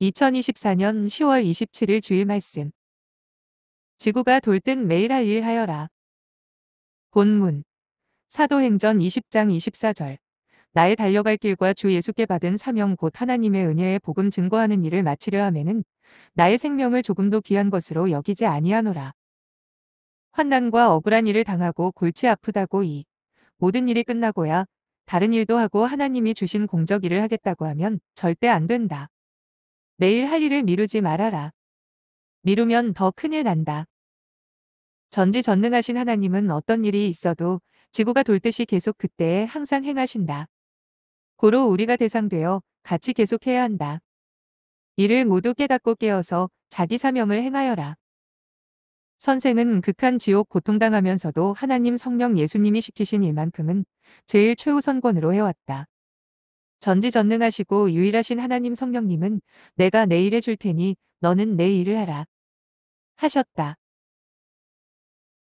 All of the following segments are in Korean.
2024년 10월 27일 주일 말씀. 지구가 돌든 매일 할 일 하여라. 본문. 사도행전 20장 24절. 나의 달려갈 길과 주 예수께 받은 사명 곧 하나님의 은혜에 복음 증거하는 일을 마치려 함에는 나의 생명을 조금도 귀한 것으로 여기지 아니하노라. 환난과 억울한 일을 당하고 골치 아프다고 이 모든 일이 끝나고야 다른 일도 하고 하나님이 주신 공적 일을 하겠다고 하면 절대 안 된다. 매일 할 일을 미루지 말아라. 미루면 더 큰일 난다. 전지전능하신 하나님은 어떤 일이 있어도 지구가 돌듯이 계속 그때에 항상 행하신다. 고로 우리가 대상되어 같이 계속해야 한다. 이를 모두 깨닫고 깨어서 자기 사명을 행하여라. 선생은 극한 지옥 고통당하면서도 하나님 성령 예수님이 시키신 일만큼은 제일 최우선권으로 해왔다. 전지전능하시고 유일하신 하나님 성령님은 내가 내 일해 줄 테니 너는 내 일을 하라. 하셨다.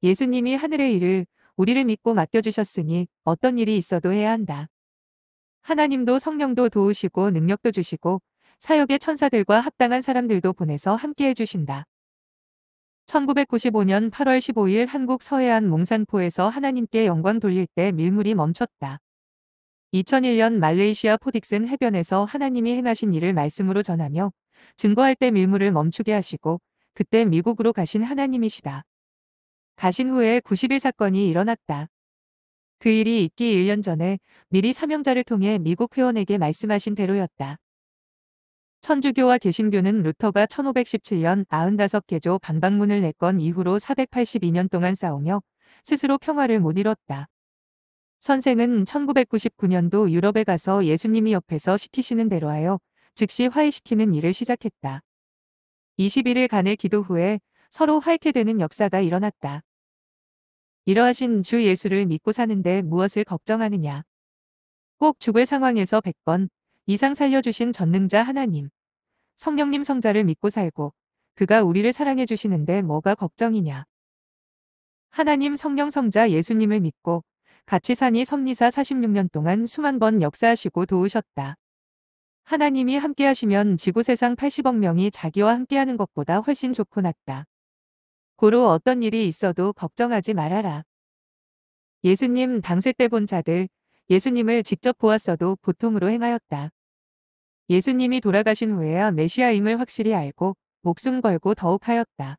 예수님이 하늘의 일을 우리를 믿고 맡겨주셨으니 어떤 일이 있어도 해야 한다. 하나님도 성령도 도우시고 능력도 주시고 사역의 천사들과 합당한 사람들도 보내서 함께 해주신다. 1995년 8월 15일 한국 서해안 몽산포에서 하나님께 영광 돌릴 때 밀물이 멈췄다. 2001년 말레이시아 포딕슨 해변에서 하나님이 행하신 일을 말씀으로 전하며 증거할 때 밀물을 멈추게 하시고 그때 미국으로 가신 하나님이시다. 가신 후에 90일 사건이 일어났다. 그 일이 있기 1년 전에 미리 사명자를 통해 미국 회원에게 말씀하신 대로였다. 천주교와 개신교는 루터가 1517년 95개조 반박문을 냈건 이후로 482년 동안 싸우며 스스로 평화를 못 이뤘다. 선생은 1999년도 유럽에 가서 예수님이 옆에서 시키시는 대로 하여 즉시 화해시키는 일을 시작했다. 21일간의 기도 후에 서로 화해케 되는 역사가 일어났다. 이러하신 주 예수를 믿고 사는데 무엇을 걱정하느냐. 꼭 죽을 상황에서 100번 이상 살려주신 전능자 하나님. 성령님 성자를 믿고 살고 그가 우리를 사랑해 주시는데 뭐가 걱정이냐. 하나님 성령 성자 예수님을 믿고 같이산이 섭리사 46년 동안 수만 번 역사하시고 도우셨다. 하나님이 함께하시면 지구세상 80억 명이 자기와 함께하는 것보다 훨씬 좋고 낫다. 고로 어떤 일이 있어도 걱정하지 말아라. 예수님 당세 때 본 자들, 예수님을 직접 보았어도 보통으로 행하였다. 예수님이 돌아가신 후에야 메시아임을 확실히 알고 목숨 걸고 더욱 하였다.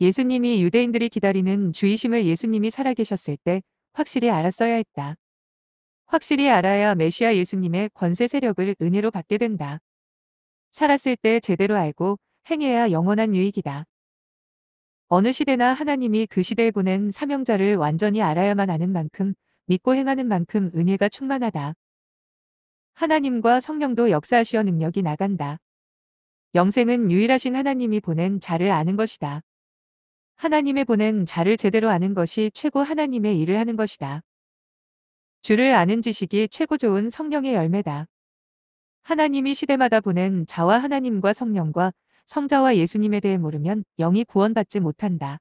예수님이 유대인들이 기다리는 주의심을 예수님이 살아계셨을 때 확실히 알았어야 했다. 확실히 알아야 메시아 예수님의 권세 세력을 은혜로 받게 된다. 살았을 때 제대로 알고 행해야 영원한 유익이다. 어느 시대나 하나님이 그 시대에 보낸 사명자를 완전히 알아야만 아는 만큼 믿고 행하는 만큼 은혜가 충만하다. 하나님과 성령도 역사하시어 능력이 나간다. 영생은 유일하신 하나님이 보낸 자를 아는 것이다. 하나님의 보낸 자를 제대로 아는 것이 최고 하나님의 일을 하는 것이다. 주를 아는 지식이 최고 좋은 성령의 열매다. 하나님이 시대마다 보낸 자와 하나님과 성령과 성자와 예수님에 대해 모르면 영이 구원받지 못한다.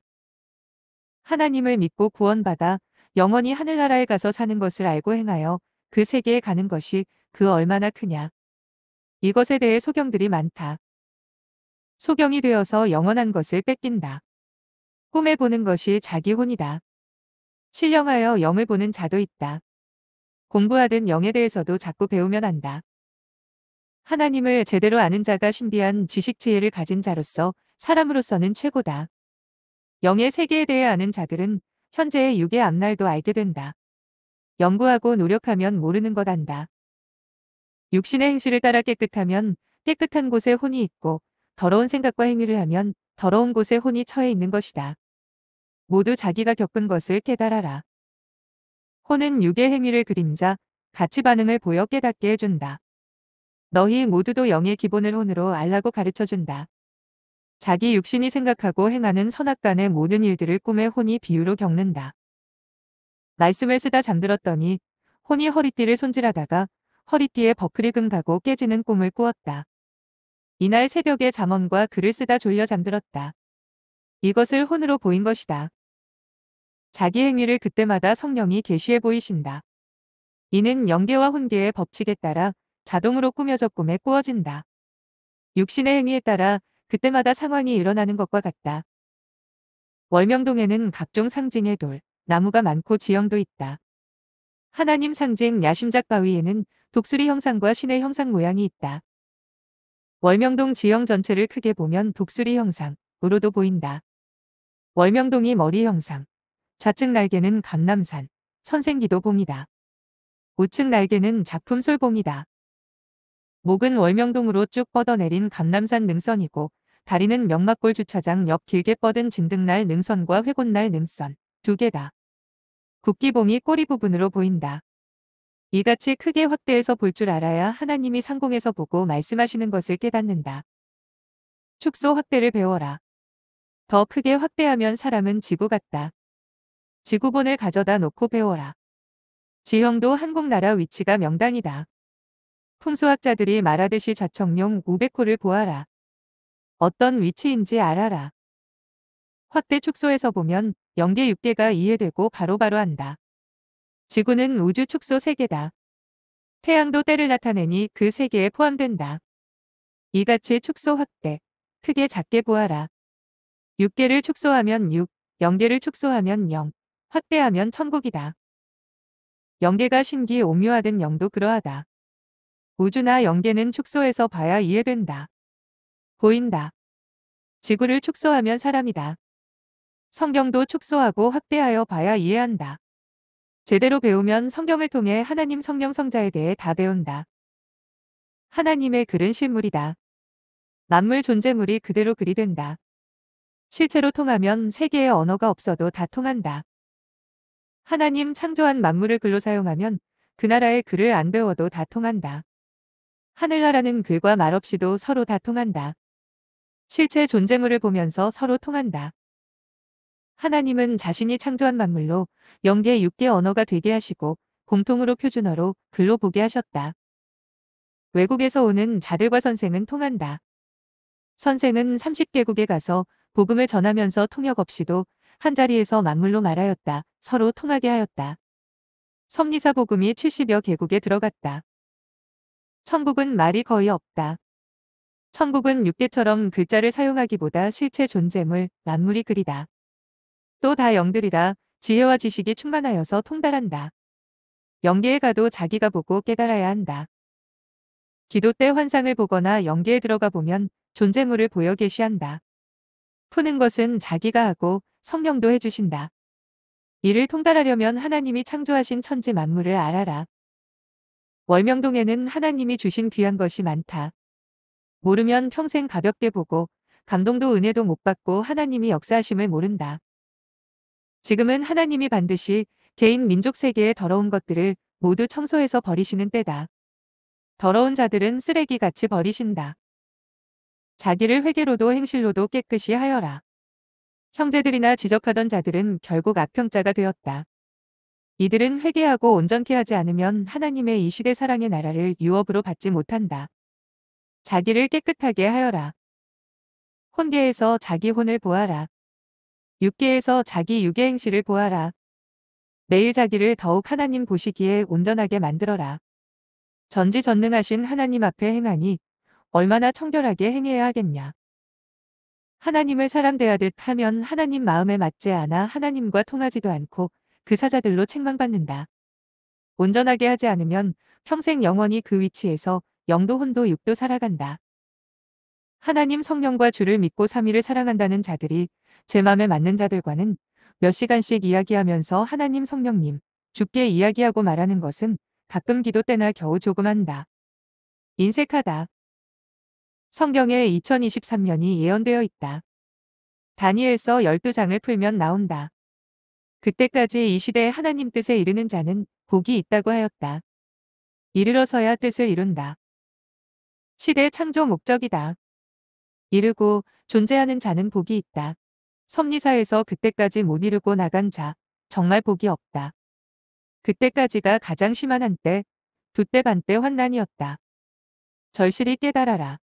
하나님을 믿고 구원받아 영원히 하늘나라에 가서 사는 것을 알고 행하여 그 세계에 가는 것이 그 얼마나 크냐. 이것에 대해 소경들이 많다. 소경이 되어서 영원한 것을 뺏긴다. 꿈에 보는 것이 자기 혼이다. 신령하여 영을 보는 자도 있다. 공부하든 영에 대해서도 자꾸 배우면 한다. 하나님을 제대로 아는 자가 신비한 지식 지혜를 가진 자로서 사람으로서는 최고다. 영의 세계에 대해 아는 자들은 현재의 육의 앞날도 알게 된다. 연구하고 노력하면 모르는 것 안다. 육신의 행실을 따라 깨끗하면 깨끗한 곳에 혼이 있고 더러운 생각과 행위를 하면 더러운 곳에 혼이 처해 있는 것이다. 모두 자기가 겪은 것을 깨달아라. 혼은 육의 행위를 그린자 가치 반응을 보여 깨닫게 해준다. 너희 모두도 영의 기본을 혼으로 알라고 가르쳐준다. 자기 육신이 생각하고 행하는 선악간의 모든 일들을 꿈의 혼이 비유로 겪는다. 말씀을 쓰다 잠들었더니 혼이 허리띠를 손질하다가 허리띠에 버클이 금가고 깨지는 꿈을 꾸었다. 이날 새벽에 잠언과 글을 쓰다 졸려 잠들었다. 이것을 혼으로 보인 것이다. 자기 행위를 그때마다 성령이 계시해 보이신다. 이는 영계와 혼계의 법칙에 따라 자동으로 꾸며져 꿈에 꾸어진다. 육신의 행위에 따라 그때마다 상황이 일어나는 것과 같다. 월명동에는 각종 상징의 돌, 나무가 많고 지형도 있다. 하나님 상징 야심작 바위에는 독수리 형상과 신의 형상 모양이 있다. 월명동 지형 전체를 크게 보면 독수리 형상으로도 보인다. 월명동이 머리 형상, 좌측 날개는 강남산, 선생기도봉이다. 우측 날개는 작품솔봉이다. 목은 월명동으로 쭉 뻗어내린 강남산 능선이고 다리는 명막골 주차장 옆 길게 뻗은 진등날 능선과 회곤날 능선 두 개다. 국기봉이 꼬리 부분으로 보인다. 이같이 크게 확대해서 볼 줄 알아야 하나님이 상공에서 보고 말씀하시는 것을 깨닫는다. 축소 확대를 배워라. 더 크게 확대하면 사람은 지구 같다. 지구본을 가져다 놓고 배워라. 지형도 한국 나라 위치가 명당이다. 풍수학자들이 말하듯이 좌청룡 500호를 보아라. 어떤 위치인지 알아라. 확대 축소에서 보면 0계 6개가 이해되고 바로바로 한다. 지구는 우주 축소 3개다. 태양도 때를 나타내니 그 3개에 포함된다. 이같이 축소 확대, 크게 작게 보아라. 6개를 축소하면 6, 0개를 축소하면 0, 확대하면 천국이다. 영계가 신기 오묘하든 영도 그러하다. 우주나 영계는 축소해서 봐야 이해된다. 보인다. 지구를 축소하면 사람이다. 성경도 축소하고 확대하여 봐야 이해한다. 제대로 배우면 성경을 통해 하나님 성령 성자에 대해 다 배운다. 하나님의 글은 실물이다. 만물 존재물이 그대로 글이 된다. 실제로 통하면 세계의 언어가 없어도 다 통한다. 하나님 창조한 만물을 글로 사용하면 그 나라의 글을 안 배워도 다 통한다. 하늘나라는 글과 말없이도 서로 다 통한다. 실체 존재물을 보면서 서로 통한다. 하나님은 자신이 창조한 만물로 영계 6개 언어가 되게 하시고 공통으로 표준어로 글로 보게 하셨다. 외국에서 오는 자들과 선생은 통한다. 선생은 30개국에 가서 복음을 전하면서 통역 없이도 한자리에서 만물로 말하였다. 서로 통하게 하였다. 섭리사 복음이 70여 개국에 들어갔다. 천국은 말이 거의 없다. 천국은 육계처럼 글자를 사용하기보다 실체 존재물, 만물이 그리다. 또 다 영들이라 지혜와 지식이 충만하여서 통달한다. 영계에 가도 자기가 보고 깨달아야 한다. 기도 때 환상을 보거나 영계에 들어가 보면 존재물을 보여 계시한다. 푸는 것은 자기가 하고 성령도 해주신다. 이를 통달하려면 하나님이 창조하신 천지 만물을 알아라. 월명동에는 하나님이 주신 귀한 것이 많다. 모르면 평생 가볍게 보고 감동도 은혜도 못 받고 하나님이 역사하심을 모른다. 지금은 하나님이 반드시 개인 민족 세계의 더러운 것들을 모두 청소해서 버리시는 때다. 더러운 자들은 쓰레기같이 버리신다. 자기를 회개로도 행실로도 깨끗이 하여라. 형제들이나 지적하던 자들은 결국 악평자가 되었다. 이들은 회개하고 온전케 하지 않으면 하나님의 이 시대 사랑의 나라를 유업으로 받지 못한다. 자기를 깨끗하게 하여라. 혼계에서 자기 혼을 보아라. 육계에서 자기 육의 행실을 보아라. 매일 자기를 더욱 하나님 보시기에 온전하게 만들어라. 전지전능하신 하나님 앞에 행하니 얼마나 청결하게 행해야 하겠냐. 하나님을 사람 대하듯 하면 하나님 마음에 맞지 않아 하나님과 통하지도 않고 그 사자들로 책망받는다. 온전하게 하지 않으면 평생 영원히 그 위치에서 영도 혼도 육도 살아간다. 하나님 성령과 주를 믿고 삼위를 사랑한다는 자들이 제 마음에 맞는 자들과는 몇 시간씩 이야기하면서 하나님 성령님 죽게 이야기하고 말하는 것은 가끔 기도 때나 겨우 조금 한다. 인색하다. 성경에 2023년이 예언되어 있다. 다니엘서 12장을 풀면 나온다. 그때까지 이 시대에 하나님 뜻에 이르는 자는 복이 있다고 하였다. 이르러서야 뜻을 이룬다. 시대 창조 목적이다. 이르고 존재하는 자는 복이 있다. 섭리사에서 그때까지 못이르고 나간 자, 정말 복이 없다. 그때까지가 가장 심한 한때, 두 때 반 때 환난이었다. 절실히 깨달아라.